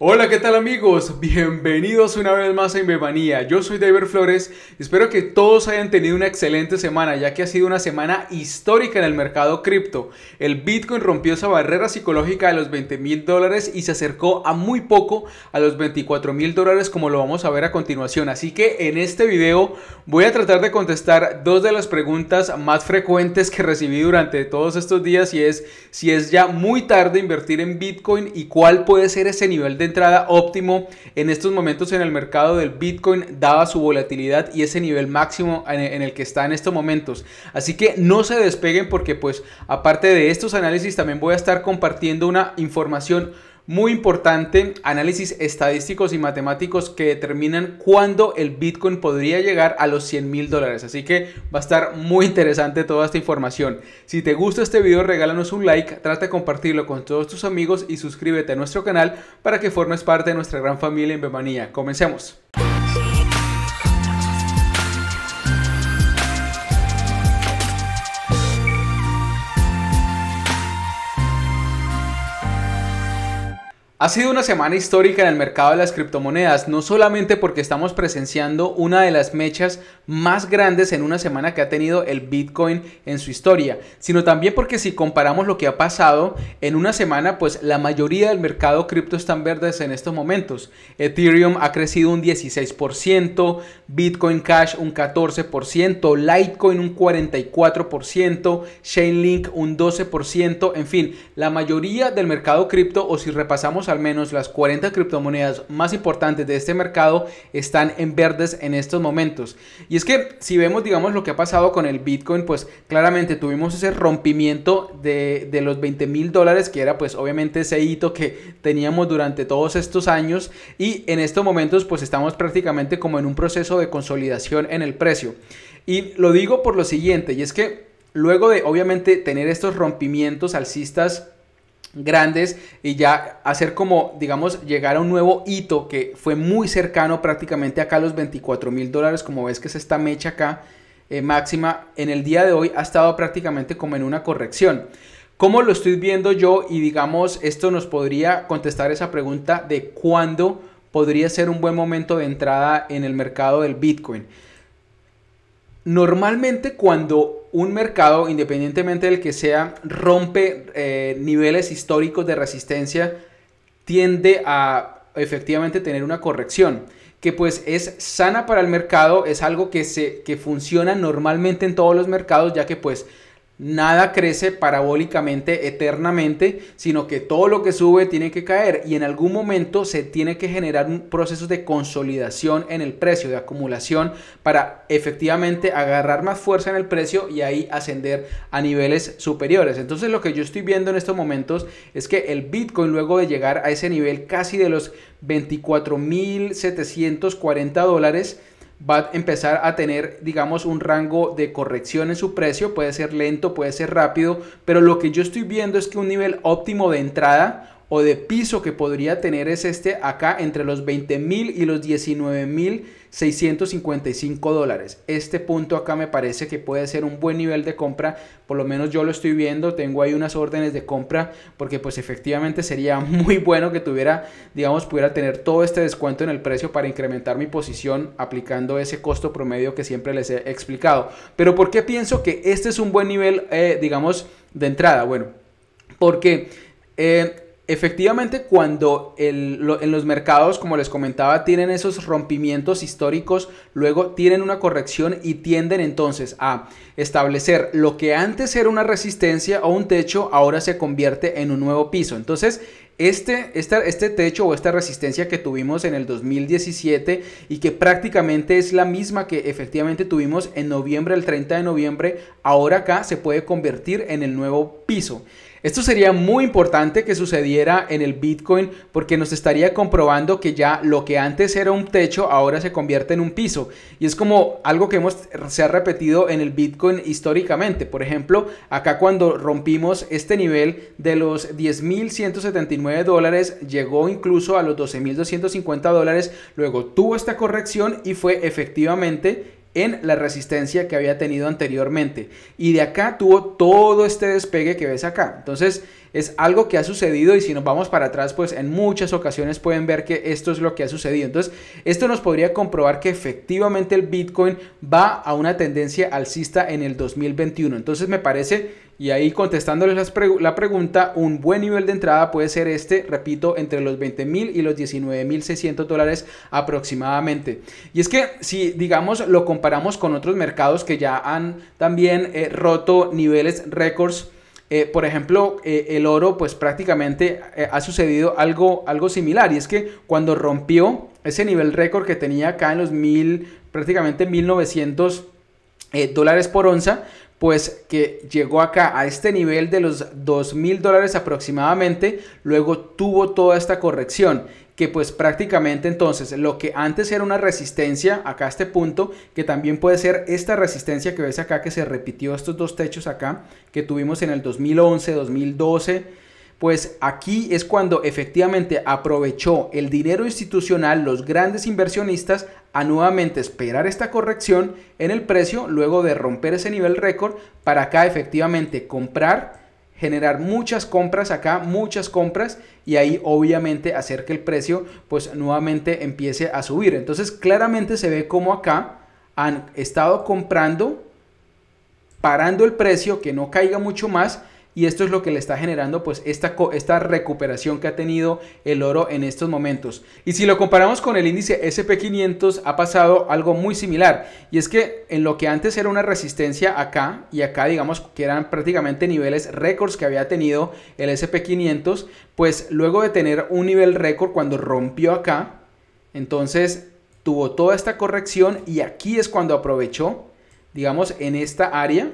Hola, ¿qué tal amigos? Bienvenidos una vez más a Bemanía. Yo soy David Flores. Espero que todos hayan tenido una excelente semana, ya que ha sido una semana histórica en el mercado cripto. El Bitcoin rompió esa barrera psicológica de los 20 mil dólares y se acercó a muy poco a los 24 mil dólares, como lo vamos a ver a continuación. Así que en este video voy a tratar de contestar dos de las preguntas más frecuentes que recibí durante todos estos días y es si es ya muy tarde invertir en Bitcoin y cuál puede ser ese nivel de entrada óptimo en estos momentos en el mercado del Bitcoin, dada su volatilidad y ese nivel máximo en el que está en estos momentos. Así que no se despeguen porque pues aparte de estos análisis también voy a estar compartiendo una información muy importante, análisis estadísticos y matemáticos que determinan cuándo el Bitcoin podría llegar a los 100 mil dólares. Así que va a estar muy interesante toda esta información. Si te gusta este video, regálanos un like, trata de compartirlo con todos tus amigos y suscríbete a nuestro canal para que formes parte de nuestra gran familia en Bemanía. Comencemos. Ha sido una semana histórica en el mercado de las criptomonedas, no solamente porque estamos presenciando una de las mechas más grandes en una semana que ha tenido el Bitcoin en su historia, sino también porque si comparamos lo que ha pasado en una semana, pues la mayoría del mercado cripto están verdes en estos momentos. Ethereum ha crecido un 16%, Bitcoin Cash un 14%, Litecoin un 44%, Chainlink un 12%, en fin, la mayoría del mercado cripto o si repasamos al menos las 40 criptomonedas más importantes de este mercado están en verdes en estos momentos. Y es que si vemos, digamos, lo que ha pasado con el Bitcoin, pues claramente tuvimos ese rompimiento de, de los 20 mil dólares, que era pues obviamente ese hito que teníamos durante todos estos años. Y en estos momentos pues estamos prácticamente como en un proceso de consolidación en el precio. Y lo digo por lo siguiente, y es que luego de obviamente tener estos rompimientos alcistas, grandes y ya hacer como, digamos, llegar a un nuevo hito que fue muy cercano prácticamente acá a los 24 mil dólares, como ves que es esta mecha acá eh, máxima, en el día de hoy ha estado prácticamente como en una corrección. como lo estoy viendo yo? Y digamos, esto nos podría contestar esa pregunta de cuándo podría ser un buen momento de entrada en el mercado del Bitcoin normalmente cuando un mercado, independientemente del que sea, rompe eh, niveles históricos de resistencia, tiende a efectivamente tener una corrección que pues es sana para el mercado, es algo que, se, que funciona normalmente en todos los mercados, ya que pues Nada crece parabólicamente, eternamente, sino que todo lo que sube tiene que caer y en algún momento se tiene que generar un proceso de consolidación en el precio, de acumulación, para efectivamente agarrar más fuerza en el precio y ahí ascender a niveles superiores. Entonces lo que yo estoy viendo en estos momentos es que el Bitcoin luego de llegar a ese nivel casi de los 24.740 dólares, va a empezar a tener, digamos, un rango de corrección en su precio. Puede ser lento, puede ser rápido, pero lo que yo estoy viendo es que un nivel óptimo de entrada o de piso que podría tener es este acá entre los 20 mil y los 19 mil 655 dólares. Este punto acá me parece que puede ser un buen nivel de compra, por lo menos yo lo estoy viendo, tengo ahí unas órdenes de compra porque pues efectivamente sería muy bueno que tuviera, digamos, pudiera tener todo este descuento en el precio para incrementar mi posición aplicando ese costo promedio que siempre les he explicado. Pero ¿por qué pienso que este es un buen nivel, eh, digamos, de entrada? Bueno, porque... Eh, Efectivamente, cuando en los mercados, como les comentaba, tienen esos rompimientos históricos, luego tienen una corrección y tienden entonces a establecer lo que antes era una resistencia o un techo, ahora se convierte en un nuevo piso. Entonces, este, este, techo o esta resistencia que tuvimos en el 2017 y que prácticamente es la misma que efectivamente tuvimos en noviembre, el 30 de noviembre, ahora acá se puede convertir en el nuevo piso. Esto sería muy importante que sucediera en el Bitcoin porque nos estaría comprobando que ya lo que antes era un techo ahora se convierte en un piso. Y es como algo que hemos, se ha repetido en el Bitcoin históricamente. Por ejemplo, acá cuando rompimos este nivel de los 10.179 dólares, llegó incluso a los 12.250 dólares, luego tuvo esta corrección y fue efectivamente en la resistencia que había tenido anteriormente. Y de acá tuvo todo este despegue que ves acá. Entonces, es algo que ha sucedido y si nos vamos para atrás, pues en muchas ocasiones pueden ver que esto es lo que ha sucedido. Entonces, esto nos podría comprobar que efectivamente el Bitcoin va a una tendencia alcista en el 2021. Entonces, me parece... Y ahí contestándoles la pregunta, un buen nivel de entrada puede ser este, repito, entre los 20.000 y los 19 mil 600 dólares aproximadamente. Y es que si, digamos, lo comparamos con otros mercados que ya han también eh, roto niveles récords eh, por ejemplo, eh, el oro, pues prácticamente eh, ha sucedido algo, algo similar. Y es que cuando rompió ese nivel récord que tenía acá en los mil, prácticamente 1900 dólares por onza, pues que llegó acá a este nivel de los 2000 mil dólares aproximadamente, luego tuvo toda esta corrección que pues prácticamente entonces lo que antes era una resistencia acá a este punto, que también puede ser esta resistencia que ves acá que se repitió estos dos techos acá que tuvimos en el 2011, 2012 pues aquí es cuando efectivamente aprovechó el dinero institucional, los grandes inversionistas, a nuevamente esperar esta corrección en el precio luego de romper ese nivel récord para acá efectivamente comprar generar muchas compras acá, muchas compras y ahí obviamente hacer que el precio pues nuevamente empiece a subir. Entonces claramente se ve como acá han estado comprando, parando el precio, que no caiga mucho más y esto es lo que le está generando pues esta, esta recuperación que ha tenido el oro en estos momentos. Y si lo comparamos con el índice SP500 ha pasado algo muy similar y es que en lo que antes era una resistencia acá y acá digamos que eran prácticamente niveles récords que había tenido el SP500 pues luego de tener un nivel récord cuando rompió acá entonces tuvo toda esta corrección y aquí es cuando aprovechó digamos en esta área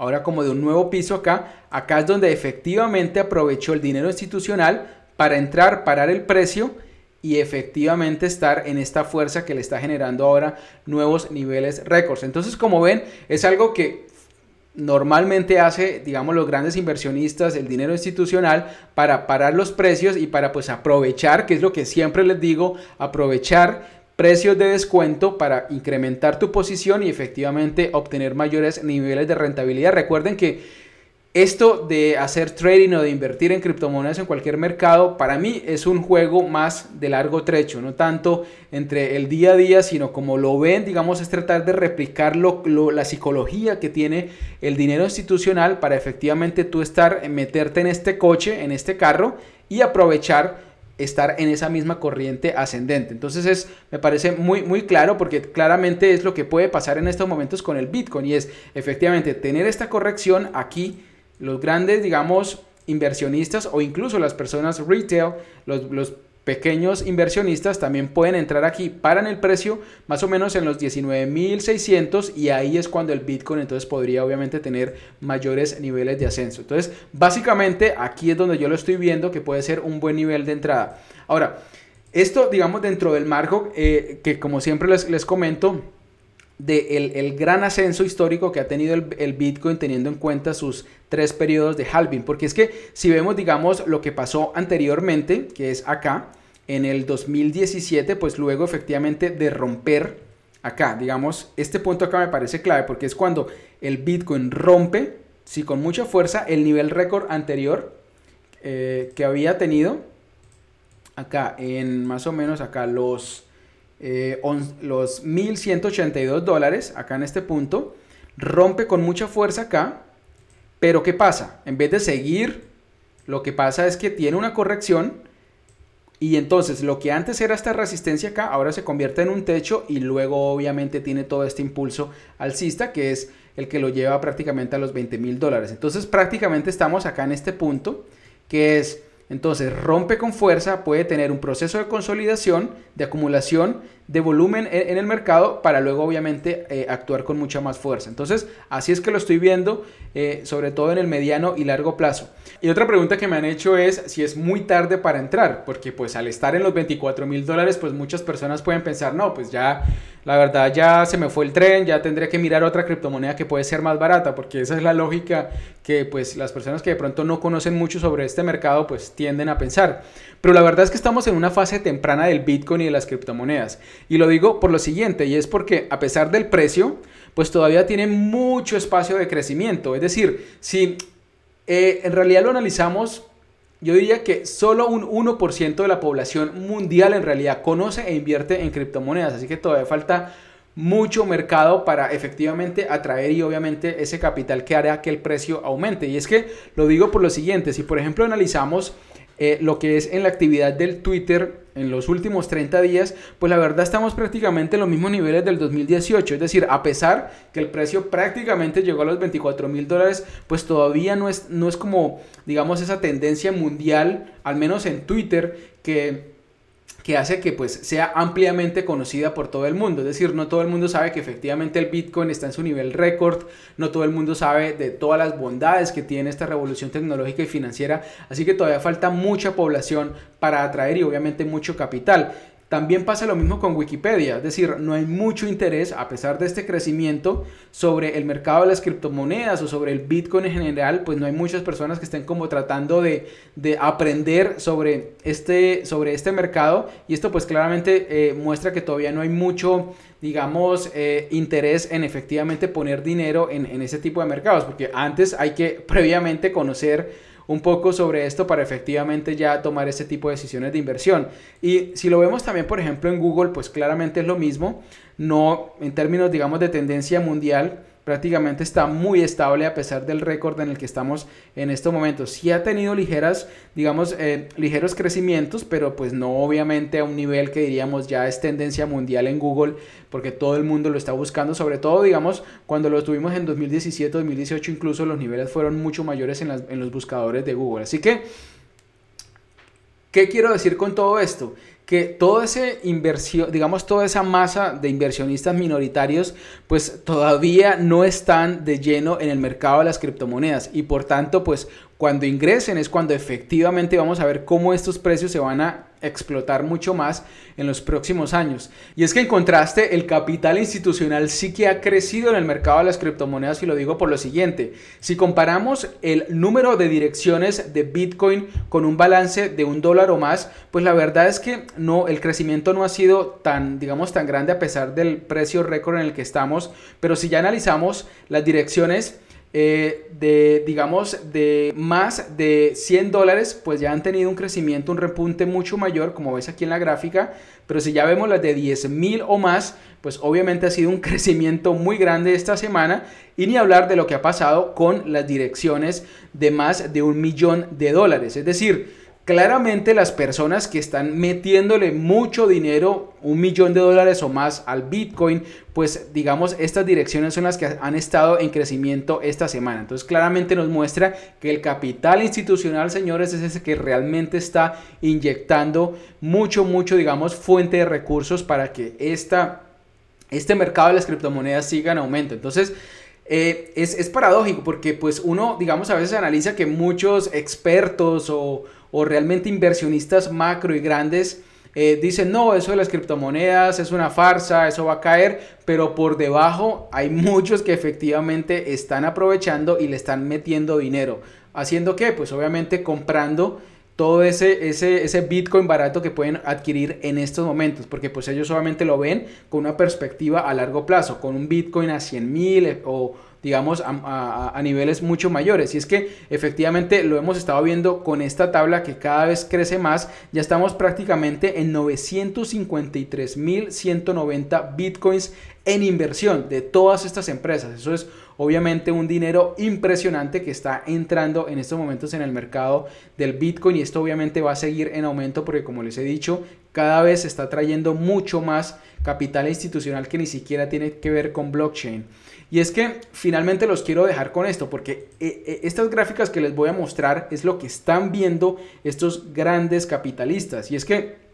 ahora como de un nuevo piso acá, acá es donde efectivamente aprovechó el dinero institucional para entrar, parar el precio y efectivamente estar en esta fuerza que le está generando ahora nuevos niveles récords. Entonces, como ven, es algo que normalmente hace, digamos, los grandes inversionistas, el dinero institucional, para parar los precios y para pues aprovechar, que es lo que siempre les digo, aprovechar precios de descuento para incrementar tu posición y efectivamente obtener mayores niveles de rentabilidad. Recuerden que esto de hacer trading o de invertir en criptomonedas en cualquier mercado, para mí es un juego más de largo trecho, no tanto entre el día a día, sino como lo ven, digamos, es tratar de replicar lo, la psicología que tiene el dinero institucional para efectivamente tú estar, meterte en este coche, en este carro y aprovechar estar en esa misma corriente ascendente. Entonces es, me parece muy, muy claro porque claramente es lo que puede pasar en estos momentos con el Bitcoin y es efectivamente tener esta corrección aquí, los grandes, digamos, inversionistas o incluso las personas retail, los, los Pequeños inversionistas también pueden entrar aquí, paran el precio más o menos en los 19.600 y ahí es cuando el Bitcoin entonces podría obviamente tener mayores niveles de ascenso. Entonces, básicamente aquí es donde yo lo estoy viendo que puede ser un buen nivel de entrada. Ahora, esto digamos dentro del marco eh, que como siempre les, comento, del de el gran ascenso histórico que ha tenido el, el, Bitcoin teniendo en cuenta sus tres periodos de halving. Porque es que si vemos, digamos, lo que pasó anteriormente, que es acá, en el 2017, pues luego efectivamente de romper acá, digamos, este punto acá me parece clave porque es cuando el Bitcoin rompe, sí, con mucha fuerza, el nivel récord anterior eh, que había tenido acá en más o menos acá los, eh, los 1182 dólares, acá en este punto, rompe con mucha fuerza acá, pero ¿qué pasa? En vez de seguir, lo que pasa es que tiene una corrección, y entonces lo que antes era esta resistencia acá, ahora se convierte en un techo y luego obviamente tiene todo este impulso alcista que es el que lo lleva prácticamente a los 20 mil dólares. Entonces prácticamente estamos acá en este punto que es, entonces rompe con fuerza, puede tener un proceso de consolidación, de acumulación de volumen en, el mercado para luego obviamente eh, actuar con mucha más fuerza. Entonces, así es que lo estoy viendo, eh, sobre todo en el mediano y largo plazo. Y otra pregunta que me han hecho es si es muy tarde para entrar, porque pues al estar en los 24 mil dólares, pues muchas personas pueden pensar, no, pues ya, la verdad ya se me fue el tren, ya tendría que mirar otra criptomoneda que puede ser más barata, porque esa es la lógica que pues las personas que de pronto no conocen mucho sobre este mercado, pues tienden a pensar. Pero la verdad es que estamos en una fase temprana del Bitcoin y las criptomonedas. Y lo digo por lo siguiente, y es porque a pesar del precio, pues todavía tiene mucho espacio de crecimiento. Es decir, si eh, en realidad lo analizamos, yo diría que solo un 1% de la población mundial en realidad conoce e invierte en criptomonedas, así que todavía falta mucho mercado para efectivamente atraer y obviamente ese capital que hará que el precio aumente. Y es que lo digo por lo siguiente, si por ejemplo analizamos eh, lo que es en la actividad del Twitter en los últimos 30 días, pues la verdad estamos prácticamente en los mismos niveles del 2018. Es decir, a pesar que el precio prácticamente llegó a los 24 mil dólares, pues todavía no es, no es como, digamos, esa tendencia mundial, al menos en Twitter, que que hace que pues sea ampliamente conocida por todo el mundo. Es decir, no todo el mundo sabe que efectivamente el Bitcoin está en su nivel récord, no todo el mundo sabe de todas las bondades que tiene esta revolución tecnológica y financiera, así que todavía falta mucha población para atraer y obviamente mucho capital. También pasa lo mismo con Wikipedia, es decir, no hay mucho interés, a pesar de este crecimiento, sobre el mercado de las criptomonedas o sobre el Bitcoin en general, pues no hay muchas personas que estén como tratando de, aprender sobre este, sobre este mercado y esto pues claramente eh, muestra que todavía no hay mucho, digamos, eh, interés en efectivamente poner dinero en, en ese tipo de mercados, porque antes hay que previamente conocer un poco sobre esto para efectivamente ya tomar ese tipo de decisiones de inversión. Y si lo vemos también, por ejemplo, en Google, pues claramente es lo mismo, no en términos, digamos, de tendencia mundial prácticamente está muy estable a pesar del récord en el que estamos en estos momentos. Sí ha tenido ligeras, digamos, eh, ligeros crecimientos, pero pues no obviamente a un nivel que diríamos ya es tendencia mundial en Google, porque todo el mundo lo está buscando, sobre todo, digamos, cuando lo tuvimos en 2017, 2018, incluso los niveles fueron mucho mayores en los buscadores de Google. Así que... ¿Qué quiero decir con todo esto? que toda esa inversión, digamos, toda esa masa de inversionistas minoritarios, pues todavía no están de lleno en el mercado de las criptomonedas y por tanto, pues cuando ingresen es cuando efectivamente vamos a ver cómo estos precios se van a explotar mucho más en los próximos años. Y es que en contraste, el capital institucional sí que ha crecido en el mercado de las criptomonedas y lo digo por lo siguiente. Si comparamos el número de direcciones de Bitcoin con un balance de un dólar o más, pues la verdad es que no, el crecimiento no ha sido tan, digamos, tan grande a pesar del precio récord en el que estamos. Pero si ya analizamos las direcciones, eh, de, digamos, de más de 100 dólares, pues ya han tenido un crecimiento, un repunte mucho mayor, como ves aquí en la gráfica, pero si ya vemos las de 10 mil o más, pues obviamente ha sido un crecimiento muy grande esta semana, y ni hablar de lo que ha pasado con las direcciones de más de un millón de dólares, es decir, claramente las personas que están metiéndole mucho dinero, un millón de dólares o más al Bitcoin, pues digamos, estas direcciones son las que han estado en crecimiento esta semana. Entonces claramente nos muestra que el capital institucional, señores, es ese que realmente está inyectando mucho, mucho, digamos, fuente de recursos para que este mercado de las criptomonedas siga en aumento. Entonces... Eh, es, es paradójico porque pues uno, digamos, a veces analiza que muchos expertos o, o realmente inversionistas macro y grandes eh, dicen, no, eso de las criptomonedas es una farsa, eso va a caer, pero por debajo hay muchos que efectivamente están aprovechando y le están metiendo dinero. ¿Haciendo qué? Pues obviamente comprando todo ese, ese, ese Bitcoin barato que pueden adquirir en estos momentos, porque pues ellos solamente lo ven con una perspectiva a largo plazo, con un Bitcoin a 100 mil eh, o digamos, a, niveles mucho mayores. Y es que efectivamente lo hemos estado viendo con esta tabla que cada vez crece más. Ya estamos prácticamente en 190 bitcoins en inversión de todas estas empresas. Eso es obviamente un dinero impresionante que está entrando en estos momentos en el mercado del Bitcoin y esto obviamente va a seguir en aumento porque como les he dicho, cada vez se está trayendo mucho más capital institucional que ni siquiera tiene que ver con blockchain. Y es que finalmente los quiero dejar con esto, porque eh, eh, estas gráficas que les voy a mostrar es lo que están viendo estos grandes capitalistas. Y es que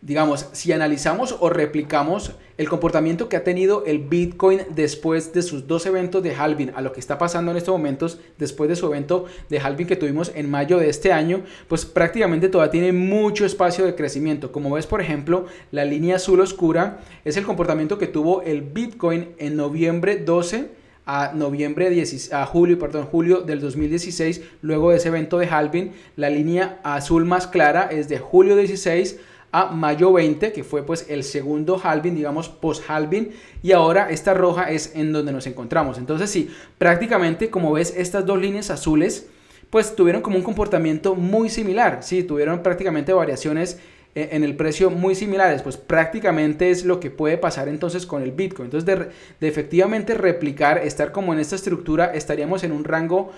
digamos, si analizamos o replicamos el comportamiento que ha tenido el Bitcoin después de sus dos eventos de halving, a lo que está pasando en estos momentos, después de su evento de halving que tuvimos en mayo de este año, pues prácticamente todavía tiene mucho espacio de crecimiento. Como ves, por ejemplo, la línea azul oscura es el comportamiento que tuvo el Bitcoin en noviembre 12 a noviembre a julio, perdón, julio del 2016, luego de ese evento de halving, la línea azul más clara es de julio 16 a mayo 20, que fue pues el segundo halving, digamos post-halving, y ahora esta roja es en donde nos encontramos. Entonces sí, prácticamente como ves estas dos líneas azules, pues tuvieron como un comportamiento muy similar, sí, tuvieron prácticamente variaciones eh, en el precio muy similares, pues prácticamente es lo que puede pasar entonces con el Bitcoin. Entonces, de, efectivamente replicar, estar como en esta estructura, estaríamos en un rango,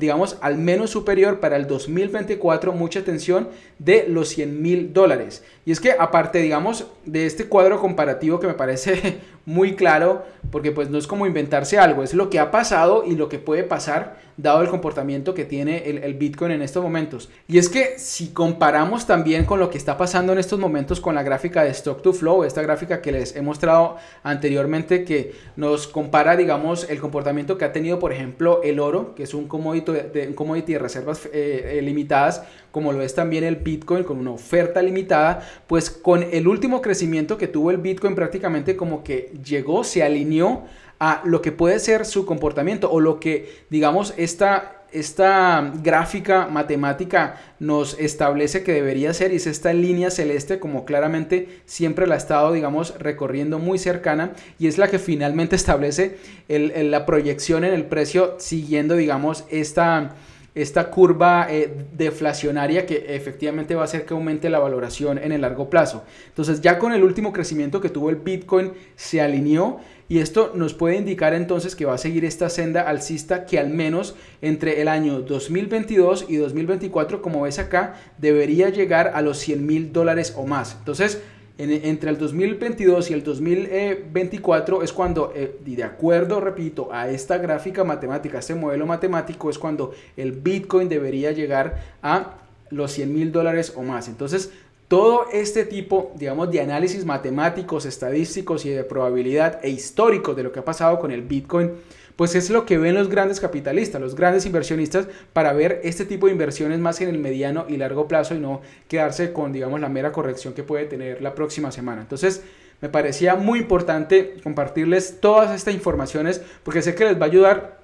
digamos, al menos superior para el 2024, mucha atención, de los 100 mil dólares. Y es que aparte, digamos, de este cuadro comparativo que me parece muy claro, porque pues no es como inventarse algo, es lo que ha pasado y lo que puede pasar dado el comportamiento que tiene el, Bitcoin en estos momentos. Y es que si comparamos también con lo que está pasando en estos momentos con la gráfica de Stock to Flow, esta gráfica que les he mostrado anteriormente que nos compara, digamos, el comportamiento que ha tenido, por ejemplo, el oro, que es un commodity de, reservas eh, eh, limitadas, como lo es también el Bitcoin con una oferta limitada, pues con el último crecimiento que tuvo el Bitcoin prácticamente como que llegó, se alineó a lo que puede ser su comportamiento o lo que, digamos, esta, esta gráfica matemática nos establece que debería ser y es esta línea celeste como claramente siempre la ha estado digamos recorriendo muy cercana y es la que finalmente establece la proyección en el precio siguiendo digamos esta esta curva eh, deflacionaria que efectivamente va a hacer que aumente la valoración en el largo plazo. Entonces ya con el último crecimiento que tuvo el Bitcoin se alineó y esto nos puede indicar entonces que va a seguir esta senda alcista que al menos entre el año 2022 y 2024, como ves acá, debería llegar a los 100 mil dólares o más. Entonces entre el 2022 y el 2024 es cuando, eh, y de acuerdo, repito, a esta gráfica matemática, a este modelo matemático, es cuando el Bitcoin debería llegar a los 100 mil dólares o más. Entonces, todo este tipo, digamos, de análisis matemáticos, estadísticos y de probabilidad e histórico de lo que ha pasado con el Bitcoin pues es lo que ven los grandes capitalistas, los grandes inversionistas, para ver este tipo de inversiones más en el mediano y largo plazo y no quedarse con, digamos, la mera corrección que puede tener la próxima semana. Entonces, me parecía muy importante compartirles todas estas informaciones porque sé que les va a ayudar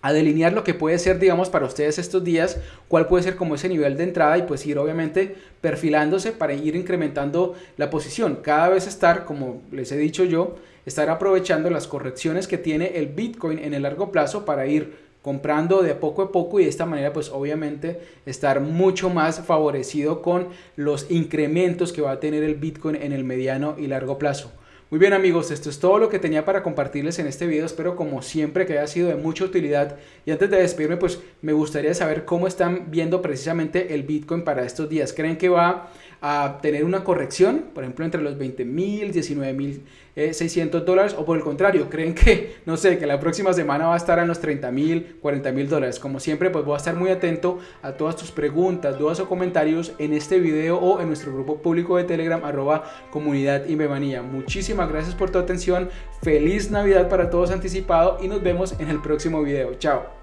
a delinear lo que puede ser, digamos, para ustedes estos días, cuál puede ser como ese nivel de entrada y pues ir obviamente perfilándose para ir incrementando la posición. Cada vez estar, como les he dicho yo, estar aprovechando las correcciones que tiene el Bitcoin en el largo plazo para ir comprando de poco a poco y de esta manera pues obviamente estar mucho más favorecido con los incrementos que va a tener el Bitcoin en el mediano y largo plazo. Muy bien amigos, esto es todo lo que tenía para compartirles en este video, espero como siempre que haya sido de mucha utilidad y antes de despedirme pues me gustaría saber cómo están viendo precisamente el Bitcoin para estos días, ¿creen que va a tener una corrección, por ejemplo, entre los 20 mil, 19 mil 600 eh, dólares, o por el contrario, creen que, no sé, que la próxima semana va a estar en los 30 mil, 40 mil dólares. Como siempre, pues voy a estar muy atento a todas tus preguntas, dudas o comentarios en este video o en nuestro grupo público de Telegram, arroba comunidad y manía Muchísimas gracias por tu atención, feliz Navidad para todos anticipado y nos vemos en el próximo video. Chao.